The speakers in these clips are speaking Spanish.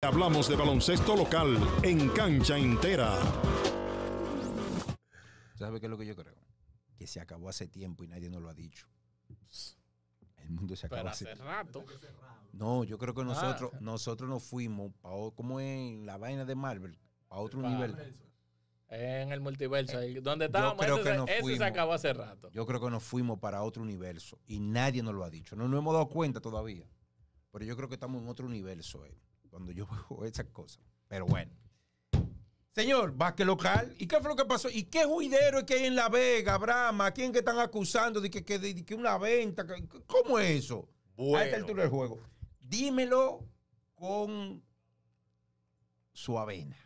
Hablamos de baloncesto local en cancha entera. ¿Sabe qué es lo que yo creo? Que se acabó hace tiempo y nadie nos lo ha dicho. El mundo se acabó hace, rato. No, yo creo que ah, nosotros nosotros nos fuimos como en la vaina de Marvel, a otro nivel. En el multiverso, donde estábamos, creo ese, se acabó hace rato. Yo creo que nos fuimos para otro universo y nadie nos lo ha dicho. No nos hemos dado cuenta todavía. Pero yo creo que estamos en otro universo. Eh cuando yo veo esas cosas. Pero bueno. Señor, vázquez local. ¿Y qué fue lo que pasó? ¿Y qué juidero es que hay en La Vega, Brahma? ¿A quién que están acusando de que, que, una venta? ¿Cómo es eso? A esta altura juego. Dímelo con su avena.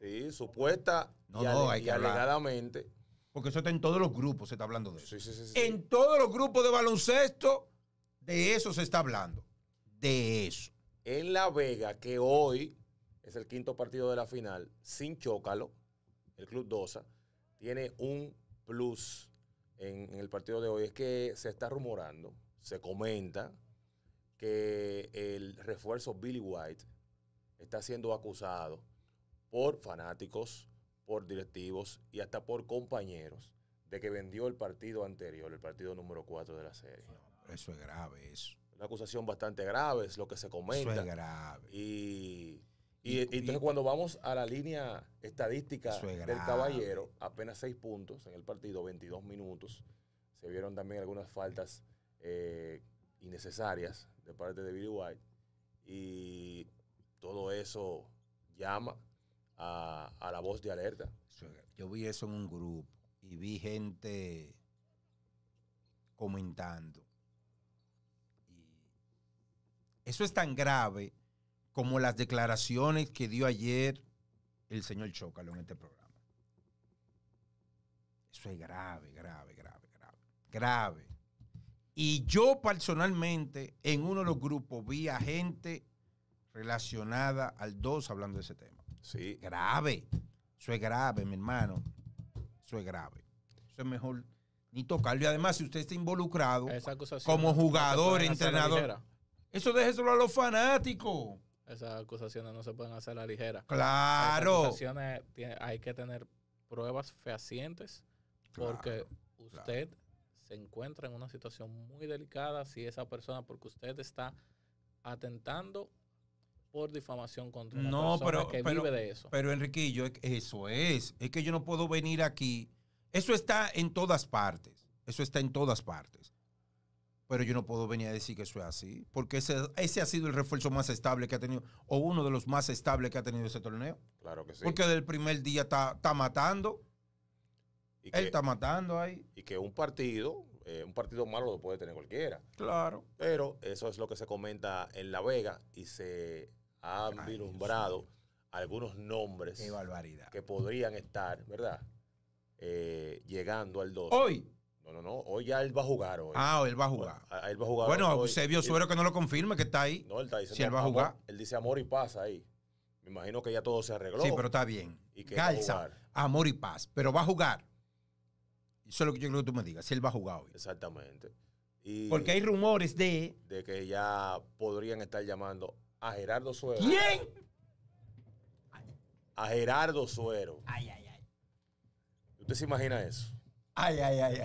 Sí, supuesta no, y, no, hay que alegadamente. Porque eso está en todos los grupos, se está hablando de eso. en todos los grupos de baloncesto, de eso se está hablando de eso. En La Vega, que hoy es el quinto partido de la final, sin Chócalo, el Club Dosa, tiene un plus en, el partido de hoy. Es que se está rumorando, se comenta, que el refuerzo Billy White está siendo acusado por fanáticos, por directivos y hasta por compañeros de que vendió el partido anterior, el partido número 4 de la serie. Eso es grave, eso. Una acusación bastante grave, es lo que se comenta. grave. Y, entonces cuando vamos a la línea estadística del caballero, apenas seis puntos en el partido, 22 minutos. Se vieron también algunas faltas eh, innecesarias de parte de Billy White. Y todo eso llama a, a la voz de alerta. Yo vi eso en un grupo y vi gente comentando eso es tan grave como las declaraciones que dio ayer el señor Chócalo en este programa. Eso es grave, grave, grave, grave. Grave. Y yo personalmente en uno de los grupos vi a gente relacionada al 2 hablando de ese tema. Sí. Grave. Eso es grave, mi hermano. Eso es grave. Eso es mejor ni tocarlo. Y además, si usted está involucrado como jugador, entrenador, eso solo a los fanáticos. Esas acusaciones no se pueden hacer a la ligera. Claro. hay que tener pruebas fehacientes porque usted se encuentra en una situación muy delicada si esa persona, porque usted está atentando por difamación contra una no, que vive de eso. Pero Enriquillo, eso es. Es que yo no puedo venir aquí. Eso está en todas partes. Eso está en todas partes. Pero yo no puedo venir a decir que eso es así, porque ese, ha sido el refuerzo más estable que ha tenido, o uno de los más estables que ha tenido ese torneo. Claro que sí. Porque del primer día está, matando. Él está matando ahí. Y que un partido, eh, un partido malo lo puede tener cualquiera. Claro. Pero eso es lo que se comenta en La Vega y se han vislumbrado algunos nombres. Que podrían estar, ¿verdad? Eh, llegando al 2. Hoy. No, no, Hoy ya él va a jugar. Hoy. Ah, él va a jugar. Bueno, él va a jugar se Suero que no lo confirme, que está ahí. No, él está Si él va a jugar. él dice amor y paz ahí. Me imagino que ya todo se arregló. Sí, pero está bien. Y que Calza, amor y paz. Pero va a jugar. Eso es lo que yo quiero que tú me digas. Si él va a jugar hoy. Exactamente. Porque hay rumores de. De que ya podrían estar llamando a Gerardo Suero. ¿Quién? A Gerardo Suero. Ay, ay, ay. ¿Usted se imagina eso? Ay, ay, ay.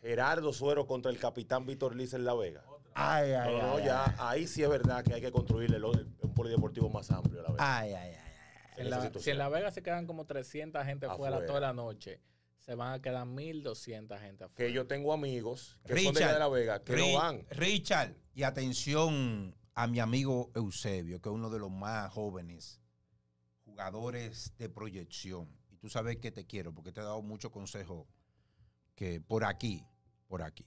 Gerardo Suero contra el capitán Víctor Liz en La Vega. Ay, ay, ya, ahí sí es verdad que hay que construirle un polideportivo más amplio, la Ay, ay, ay. si en La Vega se quedan como 300 gente afuera, toda la noche, se van a quedar 1.200 gente afuera. Que yo tengo amigos que son de La Vega que van. Richard, y atención a mi amigo Eusebio, que es uno de los más jóvenes jugadores de proyección. Y tú sabes que te quiero porque te he dado mucho consejo por aquí, por aquí.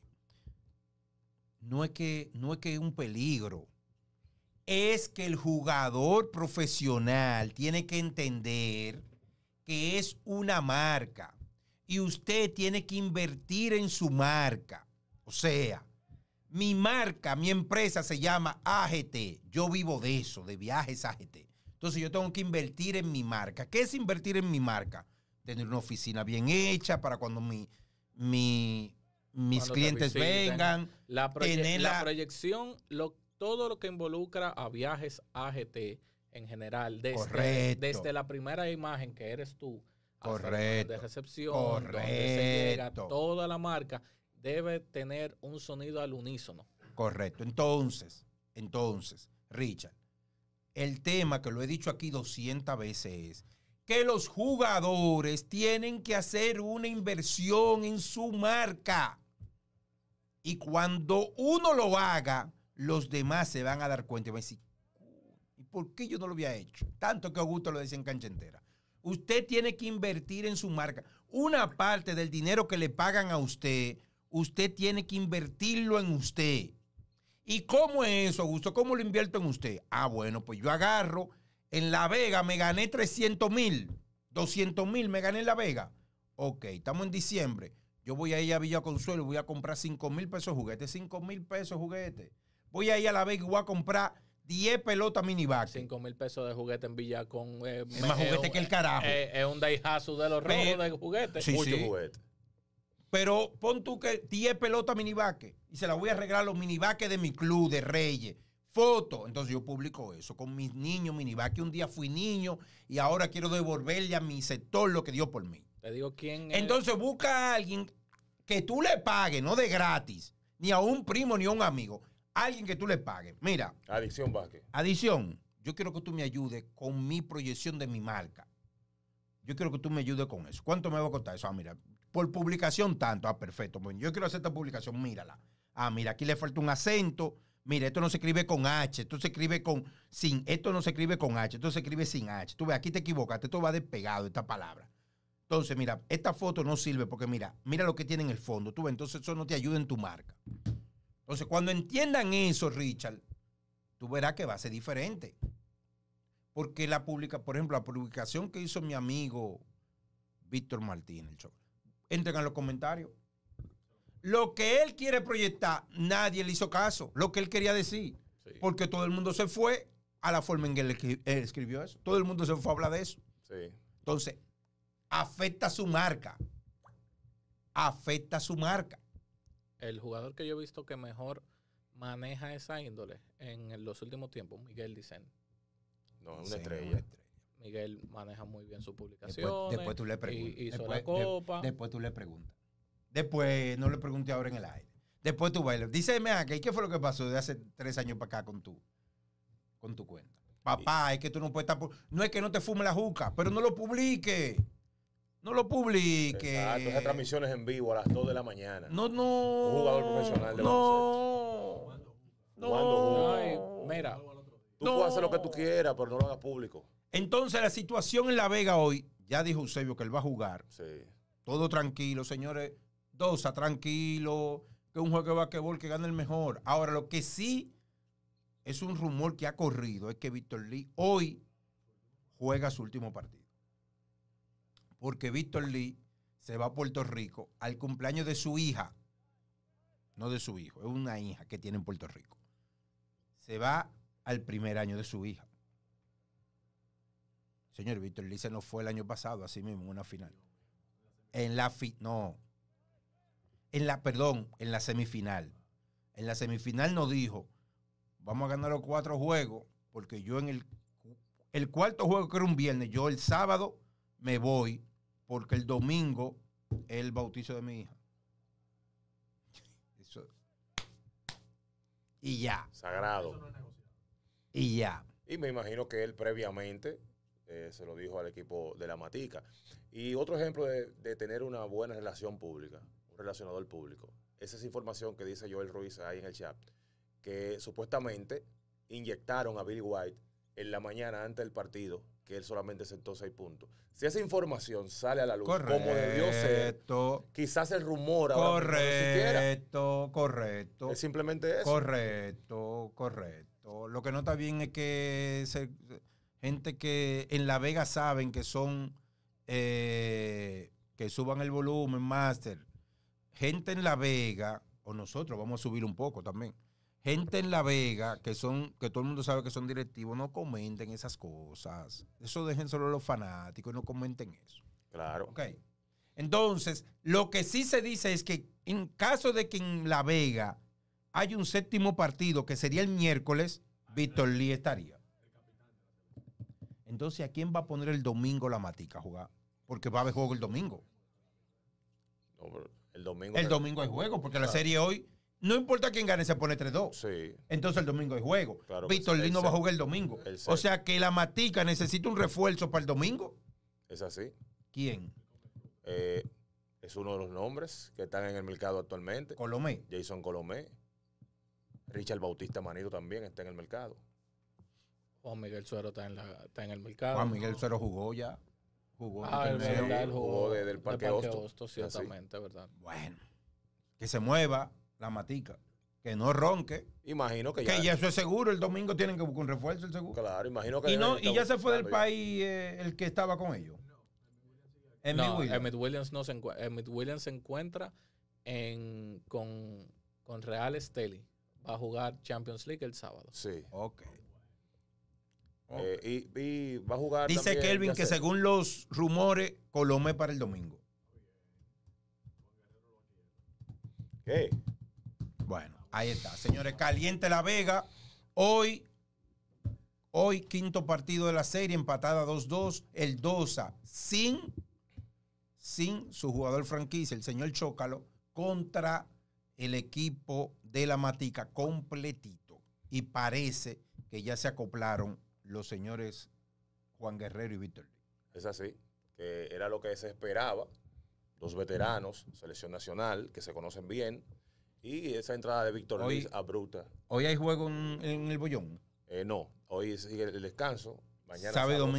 No es que no es que es un peligro. Es que el jugador profesional tiene que entender que es una marca y usted tiene que invertir en su marca. O sea, mi marca, mi empresa se llama AGT. Yo vivo de eso, de viajes AGT. Entonces yo tengo que invertir en mi marca. ¿Qué es invertir en mi marca? Tener una oficina bien hecha para cuando mi, mi, mis clientes vengan. La, la, proyección, lo, todo lo que involucra a viajes AGT en general, desde, desde la primera imagen que eres tú, Correcto. de recepción, donde se llega toda la marca, debe tener un sonido al unísono. Correcto. Entonces, entonces, Richard, el tema que lo he dicho aquí 200 veces es que los jugadores tienen que hacer una inversión en su marca. Y cuando uno lo haga, los demás se van a dar cuenta y van a decir, ¿y por qué yo no lo había hecho? Tanto que Augusto lo decía en cancha entera. Usted tiene que invertir en su marca. Una parte del dinero que le pagan a usted, usted tiene que invertirlo en usted. ¿Y cómo es eso, Augusto? ¿Cómo lo invierto en usted? Ah, bueno, pues yo agarro en La Vega me gané 300 mil, 200 mil me gané en La Vega. Ok, estamos en diciembre. Yo voy a ir a Villa Consuelo y voy a comprar 5 mil pesos juguetes. 5 mil pesos juguetes. Voy a ir a La Vega y voy a comprar 10 pelotas minivac. 5 mil pesos de juguete en Villa con. Eh, es más juguete que el carajo. Eh, eh, es un Daihatsu de los robos de juguetes. Sí, Pero pon tú que 10 pelotas minivac y se las voy a arreglar los mini vaques de mi club de Reyes foto. Entonces yo publico eso con mis niños, minivac, que un día fui niño y ahora quiero devolverle a mi sector lo que dio por mí. Te digo quién. Entonces busca a alguien que tú le pagues, no de gratis, ni a un primo ni a un amigo. Alguien que tú le pagues. Mira. Adicción Vázquez. Adición, yo quiero que tú me ayudes con mi proyección de mi marca. Yo quiero que tú me ayudes con eso. ¿Cuánto me va a costar eso? Ah, mira, por publicación tanto. Ah, perfecto. Bueno, yo quiero hacer esta publicación, mírala. Ah, mira, aquí le falta un acento mira, esto no se escribe con H, esto se escribe con sin, esto no se escribe con H, esto se escribe sin H. Tú ves, aquí te equivocaste, esto va despegado, esta palabra. Entonces, mira, esta foto no sirve porque mira, mira lo que tiene en el fondo. Tú ves, entonces eso no te ayuda en tu marca. Entonces, cuando entiendan eso, Richard, tú verás que va a ser diferente. Porque la publica, por ejemplo, la publicación que hizo mi amigo Víctor Martínez, entren en los comentarios. Lo que él quiere proyectar, nadie le hizo caso. Lo que él quería decir. Porque todo el mundo se fue a la forma en que él eh, escribió eso. Todo el mundo se fue a hablar de eso. Entonces, afecta su marca. Afecta su marca. El jugador que yo he visto que mejor maneja esa índole en los últimos tiempos, Miguel Dicen. No, es una estrella. Miguel maneja muy bien su publicación. Después, tú le preguntas. después tú le preguntas. Después no le pregunté ahora en el aire. Después tú bailas. Dice, mira, ah, ¿qué fue lo que pasó de hace tres años para acá con tu, con tu cuenta? Papá, es que tú no puedes estar. No es que no te fume la juca, pero no lo publique. No lo publique. Exacto, esas transmisiones en vivo a las dos de la mañana. No, no. Un jugador profesional de no, No. no. Mira. Tú puedes hacer lo que tú quieras, pero no lo hagas público. Entonces, la situación en La Vega hoy, ya dijo Eusebio que él va a jugar. Sí. Todo tranquilo, señores. Dosa, tranquilo, que un juego de basquetbol que gana el mejor. Ahora, lo que sí es un rumor que ha corrido es que Víctor Lee hoy juega su último partido. Porque Víctor Lee se va a Puerto Rico al cumpleaños de su hija. No de su hijo, es una hija que tiene en Puerto Rico. Se va al primer año de su hija. Señor Víctor Lee se nos fue el año pasado, así mismo, en una final. En la final, no, en la, perdón, en la semifinal. En la semifinal nos dijo, vamos a ganar los cuatro juegos, porque yo en el, el cuarto juego que era un viernes, yo el sábado me voy, porque el domingo es el bautizo de mi hija. Y ya. Sagrado. Y ya. Y me imagino que él previamente eh, se lo dijo al equipo de la Matica. Y otro ejemplo de, de tener una buena relación pública relacionado al público. Esa es información que dice Joel Ruiz ahí en el chat, que supuestamente inyectaron a Bill White en la mañana antes del partido, que él solamente sentó seis puntos. Si esa información sale a la luz, como debió ser, quizás el rumor ahora correcto, correcto. Es simplemente eso. Correcto, correcto. Lo que no está bien es que gente que en La Vega saben que son eh, que suban el volumen, máster gente en La Vega, o nosotros vamos a subir un poco también, gente en La Vega, que son, que todo el mundo sabe que son directivos, no comenten esas cosas. Eso dejen solo los fanáticos no comenten eso. Claro. Ok. Entonces, lo que sí se dice es que en caso de que en La Vega haya un séptimo partido, que sería el miércoles, Víctor Lee estaría. Entonces, ¿a quién va a poner el domingo la matica a jugar? Porque va a haber juego el domingo. No, el domingo. El domingo hay juego, porque la serie hoy, no importa quién gane, se pone 3-2. Entonces el domingo hay juego. Víctor Lino va a jugar el domingo. o sea que la matica necesita un refuerzo para el domingo. Es así. ¿Quién? Eh, es uno de los nombres que están en el mercado actualmente. Colomé. Jason Colomé. Richard Bautista Manito también está en el mercado. Juan Miguel Suero en, está en el mercado. Juan Miguel Suero jugó ya jugó ah, el, del Parque, de ciertamente, ¿verdad? Bueno, que se mueva la matica. Que no ronque. Imagino que ya. Que ya eso es seguro. El domingo tienen que buscar un refuerzo, el seguro. Claro, imagino que. Y, no, y ya se fue del país eh, el que estaba con ellos. Emmett Williams. se, encuentra en, con, con Real Esteli. Va a jugar Champions League el sábado. Sí. Ok. Eh, Dice Kelvin que según los rumores, Colomé para el domingo. ¿Qué? Bueno, ahí está. Señores, caliente La Vega. Hoy, hoy, quinto partido de la serie, empatada 2-2. El Dosa, sin, sin su jugador franquicia, el señor Chócalo, contra el equipo de la Matica completito. Y parece que ya se acoplaron los señores Juan Guerrero y Víctor Es así, que era lo que se esperaba. Los veteranos, selección nacional, que se conocen bien. Y esa entrada de Víctor Luis abrupta. ¿Hoy hay juego en, el Bollón? Eh, no, hoy sigue el descanso. Mañana sábado,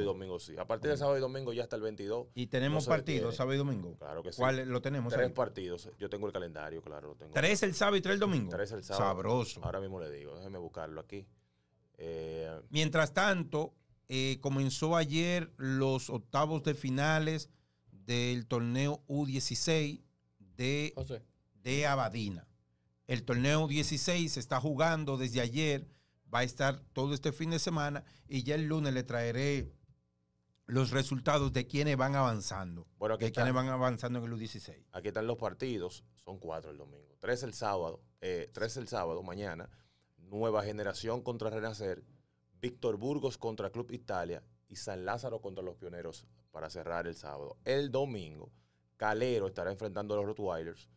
y domingo, sí. A partir de sábado y domingo ya hasta el 22. ¿Y tenemos partido partidos sábado y domingo? Claro que sí. ¿Cuál lo tenemos? Tres partidos. Yo tengo el calendario, claro, ¿Tres el sábado y tres el domingo? Tres el sábado. Sabroso. Ahora mismo le digo, déjeme buscarlo aquí. Eh, Mientras tanto, eh, comenzó ayer los octavos de finales del torneo U16 de, de Abadina. El torneo u 16 se está jugando desde ayer, va a estar todo este fin de semana y ya el lunes le traeré los resultados de quienes van avanzando. Bueno, aquí quienes van avanzando en el U16. Aquí están los partidos, son cuatro el domingo, tres el sábado, eh, tres el sábado mañana, Nueva Generación contra Renacer, Víctor Burgos contra Club Italia y San Lázaro contra los Pioneros para cerrar el sábado. El domingo, Calero estará enfrentando a los Rottweilers,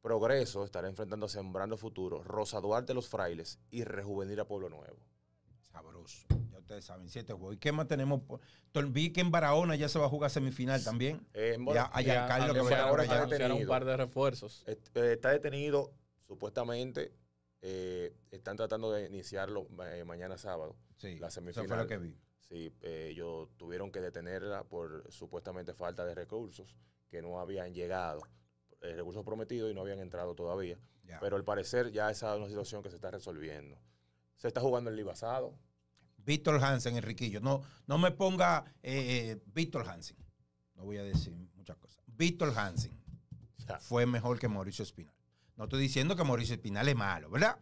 Progreso estará enfrentando a Sembrando Futuro, Rosa Duarte los Frailes y Rejuvenir a Pueblo Nuevo. Sabroso. Ya ustedes saben, siete juegos. ¿Y qué más tenemos? Vi que en Barahona ya se va a jugar semifinal también. ya, allá ya, Carlos, que ahora ya. un par de refuerzos. Eh, está detenido, supuestamente, eh, están tratando de iniciarlo eh, mañana sábado. Sí, la semifinal. que vi. Sí, eh, ellos tuvieron que detenerla por supuestamente falta de recursos que no habían llegado. recursos prometidos y no habían entrado todavía. Pero al parecer ya esa es una situación que se está resolviendo. Se está jugando el libasado. Víctor Hansen, Enriquillo. No, no me ponga Víctor Hansen. No voy a decir muchas cosas. Víctor Hansen fue mejor que Mauricio Espina. No estoy diciendo que Mauricio Espinal es malo, ¿verdad?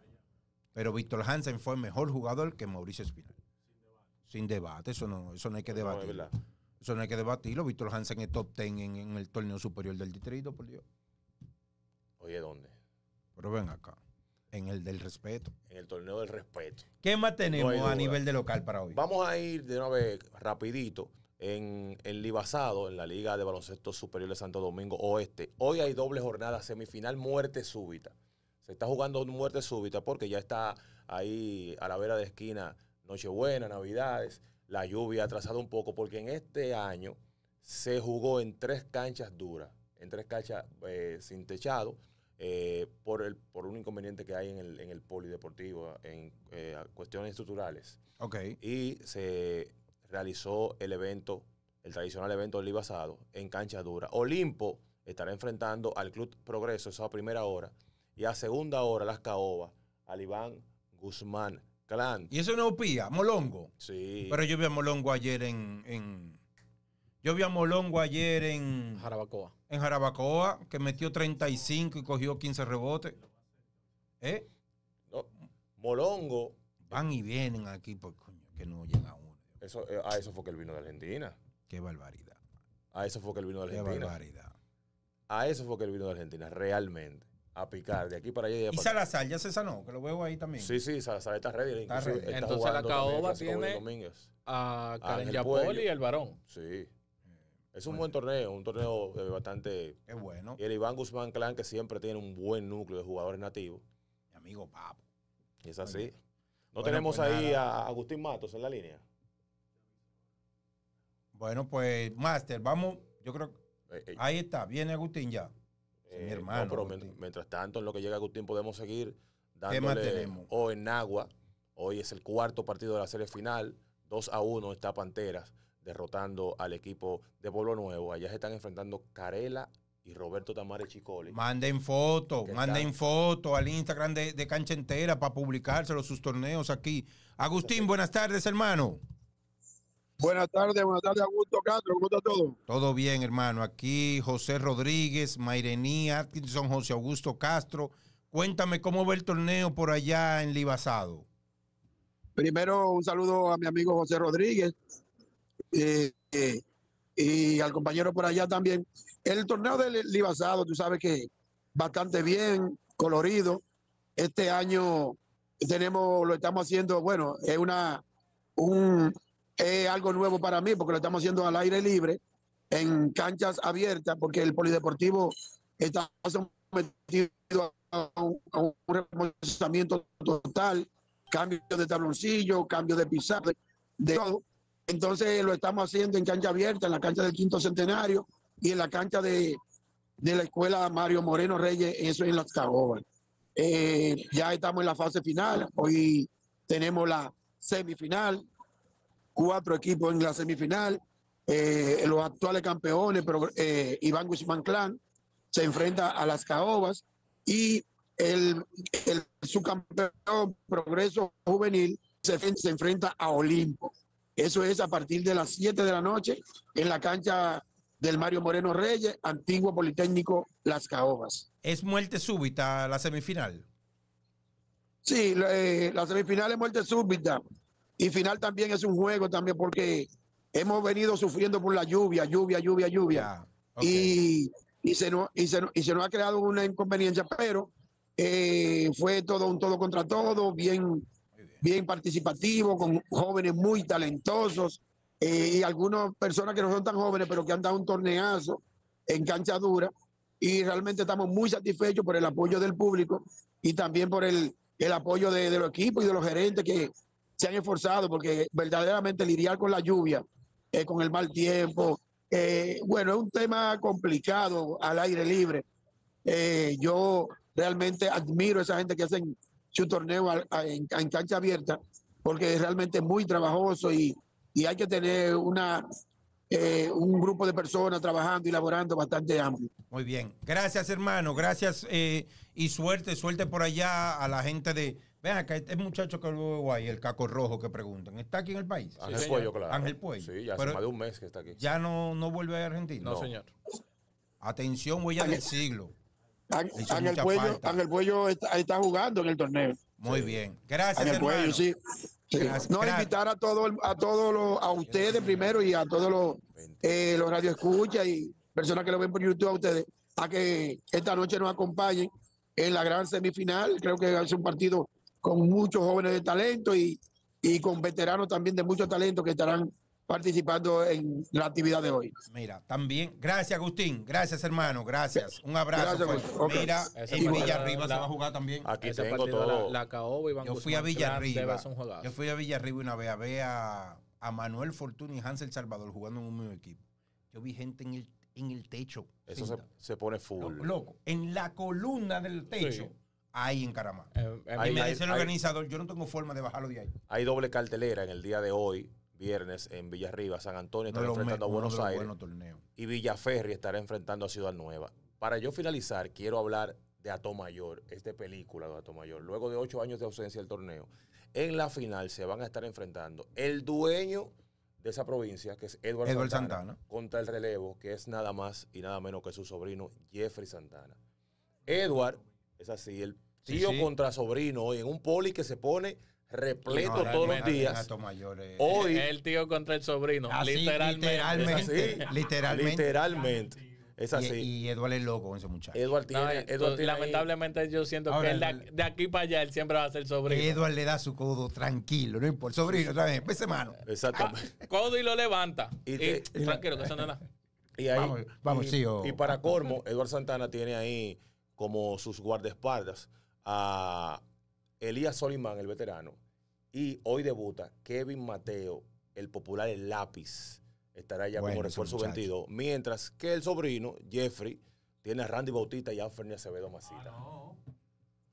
Pero Víctor Hansen fue mejor jugador que Mauricio Espinal. Sin debate, eso no, eso no hay que debatirlo. eso no hay que debatirlo. Víctor Hansen es top ten en, el torneo superior del distrito, por Dios. Oye, ¿dónde? Pero ven acá. En el del respeto. En el torneo del respeto. ¿Qué más tenemos a nivel de local para hoy? Vamos a ir de una vez rapidito en, Libasado, en la Liga de Baloncesto Superior de Santo Domingo Oeste. Hoy hay doble jornada, semifinal, muerte súbita. Se está jugando muerte súbita porque ya está ahí a la vera de esquina Nochebuena, Navidades. La lluvia ha trazado un poco porque en este año se jugó en tres canchas duras, en tres canchas eh, sin techado, eh, por, el, por un inconveniente que hay en el, en el polideportivo, en eh, cuestiones estructurales. Ok. Y se realizó el evento, el tradicional evento del en cancha dura. Olimpo estará enfrentando al Club Progreso, esa primera hora, y a segunda hora las caobas, al Iván Guzmán Clan. Y eso no opía? Molongo. Sí. Pero yo vi a Molongo ayer en, en... Yo vi a Molongo ayer en Jarabacoa. En Jarabacoa, que metió 35 y cogió 15 rebotes. ¿Eh? Molongo. Van y vienen aquí pues que no llega eso, eh, a ah, eso fue que él vino de Argentina. Qué barbaridad. A ah, eso fue que él vino de Argentina. Qué barbaridad. A ah, eso fue que él vino de Argentina, realmente. A picar de aquí para allá. Y, Salazar ya se sanó, que lo veo ahí también. Sí, sí, Salazar está ready. Está Entonces la caoba tiene a Karen Yapoli y el varón. Sí. Es un buen torneo, un torneo eh, bastante. Es bueno. Y el Iván Guzmán Clan, que siempre tiene un buen núcleo de jugadores nativos. Mi amigo Papo. Es así. No tenemos pues ahí a Agustín Matos en la línea. Bueno, pues, Master, vamos, yo creo. Eh, eh. ahí está, viene Agustín ya. mi eh, hermano. No, pero mientras tanto, en lo que llega Agustín, podemos seguir dándole. O en Agua, hoy es el cuarto partido de la serie final, 2 a 1 está Panteras derrotando al equipo de Pueblo Nuevo. Allá se están enfrentando Carela y Roberto Tamare Chicoli. Manden fotos, manden foto al Instagram de, de Cancha Entera para publicárselo sus torneos aquí. Agustín, buenas tardes, hermano. Buenas tardes, buenas tardes, Augusto Castro. ¿Cómo está todo? Todo bien, hermano. Aquí José Rodríguez, Mairení Atkinson, José Augusto Castro. Cuéntame cómo va el torneo por allá en Libasado. Primero, un saludo a mi amigo José Rodríguez eh, eh, y al compañero por allá también. El torneo de Libasado, tú sabes que bastante bien, colorido. Este año tenemos, lo estamos haciendo, bueno, es una, un, es algo nuevo para mí porque lo estamos haciendo al aire libre, en canchas abiertas, porque el polideportivo está sometido a un, a total, cambio de tabloncillo, cambio de pizarra, de, todo. Entonces lo estamos haciendo en cancha abierta, en la cancha del quinto centenario y en la cancha de, la escuela Mario Moreno Reyes, eso en Las Cagobas. Eh, ya estamos en la fase final, hoy tenemos la semifinal, cuatro equipos en la semifinal. Eh, los actuales campeones, pero, eh, Iván Guzmán Clan, se enfrenta a las Caobas y el, el subcampeón Progreso Juvenil se, enfrenta a Olimpo. Eso es a partir de las 7 de la noche en la cancha del Mario Moreno Reyes, antiguo Politécnico Las Caobas. ¿Es muerte súbita la semifinal? Sí, la eh, semifinal es muerte súbita. Y final también es un juego también porque hemos venido sufriendo por la lluvia, lluvia, lluvia, lluvia. y, se nos, y, se, y ha creado una inconveniencia, pero eh, fue todo un todo contra todo, bien, bien. participativo, con jóvenes muy talentosos eh, y algunas personas que no son tan jóvenes, pero que han dado un torneazo en cancha dura. Y realmente estamos muy satisfechos por el apoyo del público y también por el, apoyo de los equipos y de los gerentes que, se han esforzado porque verdaderamente lidiar con la lluvia, eh, con el mal tiempo, eh, bueno, es un tema complicado al aire libre. Eh, yo realmente admiro a esa gente que hacen su torneo en, cancha abierta porque es realmente muy trabajoso y, hay que tener una... un grupo de personas trabajando y laborando bastante amplio. Muy bien. Gracias, hermano. Gracias y suerte, suerte por allá a la gente de, Vean que este muchacho que luego hay, el caco rojo que preguntan, ¿está aquí en el país? Ángel claro. Ángel Puello. Sí, ya hace más de un mes que está aquí. ¿Ya no, no vuelve a Argentina? No, señor. Atención, huella del siglo. Ángel Puello, Ángel Puello está, jugando en el torneo. Muy bien. Gracias, Ángel Puello, sí. Gracias, no, invitar a todos a todos a ustedes primero y a todos los, eh, los radioescuchas y personas que lo ven por YouTube a ustedes, a que esta noche nos acompañen en la gran semifinal. Creo que ser un partido con muchos jóvenes de talento y, y con veteranos también de mucho talento que estarán participando en la actividad de hoy. Mira, también, gracias Agustín, gracias hermano, gracias, un abrazo. Mira, en Villarriba se va a jugar también. Aquí tengo todo. La, Caoba y Van Yo fui a Villarriba. Yo fui a Villarriba una vez a a, Manuel Fortuna y Hansel Salvador jugando en un mismo equipo. Yo vi gente en el, en el techo. Eso se, pone full. Loco, en la columna del techo ahí en Caramá. Eh, me dice el organizador, yo no tengo forma de bajarlo de ahí. Hay doble cartelera en el día de hoy, viernes, en Villarriba. San Antonio estará enfrentando a Buenos Aires. Y Villaferri estará enfrentando a Ciudad Nueva. Para yo finalizar, quiero hablar de Atomayor, esta película de Mayor. Luego de ocho años de ausencia del torneo, en la final se van a estar enfrentando el dueño de esa provincia, que es Edward, Santana, Santana, contra el relevo, que es nada más y nada menos que su sobrino Jeffrey Santana. Edward es así, el tío contra sobrino hoy en un poli que se pone repleto todos los días. Hoy el tío contra el sobrino, literalmente. Literalmente. literalmente. Es así. Y, Eduard Eduardo es loco con ese muchacho. Eduardo tiene, lamentablemente yo siento que de, aquí para allá él siempre va a ser sobrino. Eduardo le da su codo tranquilo, no importa. Sobrino, otra vez, pese mano. Exactamente. Ah, codo y lo levanta. tranquilo, que es nada. Y ahí, vamos, y, y para colmo, Eduardo Santana tiene ahí como sus guardaespaldas a Elías Solimán, el veterano, y hoy debuta Kevin Mateo, el popular el lápiz, estará ya con como refuerzo 22, mientras que el sobrino, Jeffrey, tiene a Randy Bautista y a Fernie Acevedo Macita.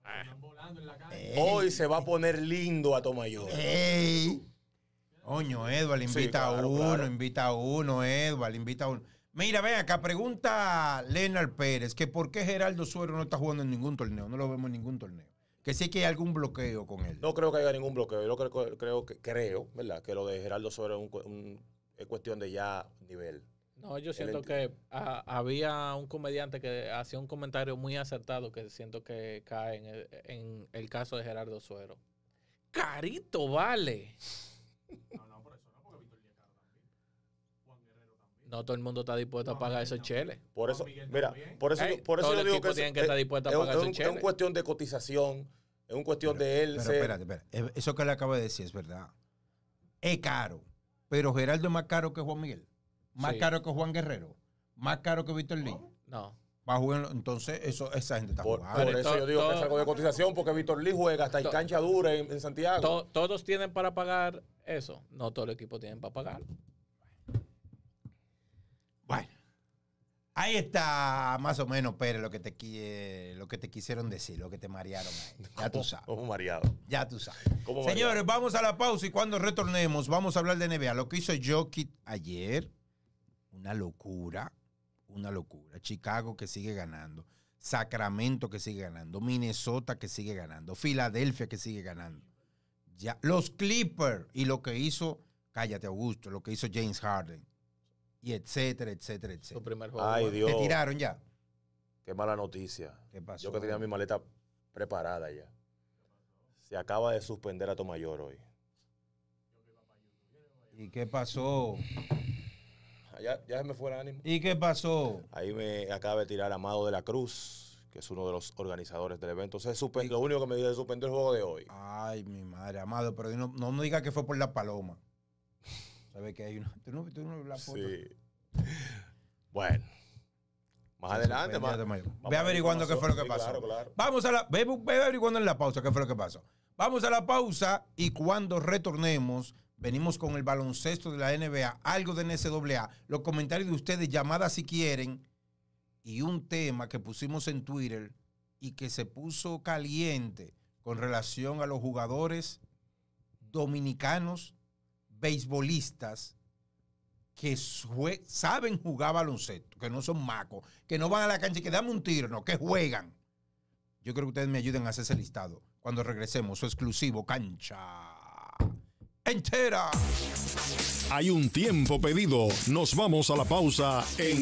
Ah, ah. Hoy se va a poner lindo a Tomayor. Oño, Edward, invita a uno, invita a uno, Edward, invita a uno. Mira, ven acá, pregunta Leonard Pérez que por qué Geraldo Suero no está jugando en ningún torneo, no lo vemos en ningún torneo. Que sí que hay algún bloqueo con él. No creo que haya ningún bloqueo. Yo creo, creo, creo ¿verdad? Que lo de Geraldo Suero es, un, cuestión de ya nivel. No, yo siento que ah, había un comediante que hacía un comentario muy acertado que siento que cae en el, en el caso de Gerardo Suero. Carito, vale. No todo el mundo está dispuesto a pagar esos cheles. Por eso, mira, por eso, por eso yo digo que, tienen que eh, estar dispuestos a pagar esos es cheles. Es cuestión de cotización, es un cuestión de él. Pero espérate, espérate, eso que le acabo de decir es verdad. Es caro, pero Geraldo es más caro que Juan Miguel, más caro que Juan Guerrero, más caro que Víctor Lee. No. Va a jugar, entonces eso, esa gente está jugando. Por eso yo digo que es algo de cotización, porque Víctor Lee juega hasta en cancha dura en, Santiago. ¿Todos tienen para pagar eso? No todo el equipo tiene para pagarlo. Ahí está más o menos, Pérez, lo que te, eh, lo que te quisieron decir, lo que te marearon. Ahí. Ya tú sabes. un mareado. Ya tú sabes. Señores, vamos a la pausa y cuando retornemos vamos a hablar de NBA. Lo que hizo Jokic ayer, una locura, una locura. Chicago que sigue ganando. Sacramento que sigue ganando, Minnesota que sigue ganando, Filadelfia que sigue ganando. Ya, los Clippers y lo que hizo, cállate Augusto, lo que hizo James Harden y etcétera, etcétera, etcétera. Ay, Dios. Te tiraron ya. Qué mala noticia. Yo que tenía mi maleta preparada ya. Se acaba de suspender a Tomayor hoy. ¿Y qué pasó? Ah, ya, se me fue el ánimo. ¿Y qué pasó? Ahí me acaba de tirar Amado de la Cruz, que es uno de los organizadores del evento. Se lo único que me dijo es suspender el juego de hoy. Ay, mi madre, Amado, pero no, no me digas que fue por la paloma que hay Bueno. Más adelante, más. Ve averiguando qué fue lo que pasó. Vamos a la. averiguando en la pausa qué fue lo que pasó. Vamos a la pausa y cuando retornemos, venimos con el baloncesto de la NBA, algo de NCAA, los comentarios de ustedes, llamadas si quieren, y un tema que pusimos en Twitter y que se puso caliente con relación a los jugadores dominicanos beisbolistas que saben jugar baloncesto, que no son macos, que no van a la cancha y que dan un tiro, no, que juegan. Yo creo que ustedes me ayuden a hacer ese listado cuando regresemos, su exclusivo cancha entera. Hay un tiempo pedido, nos vamos a la pausa en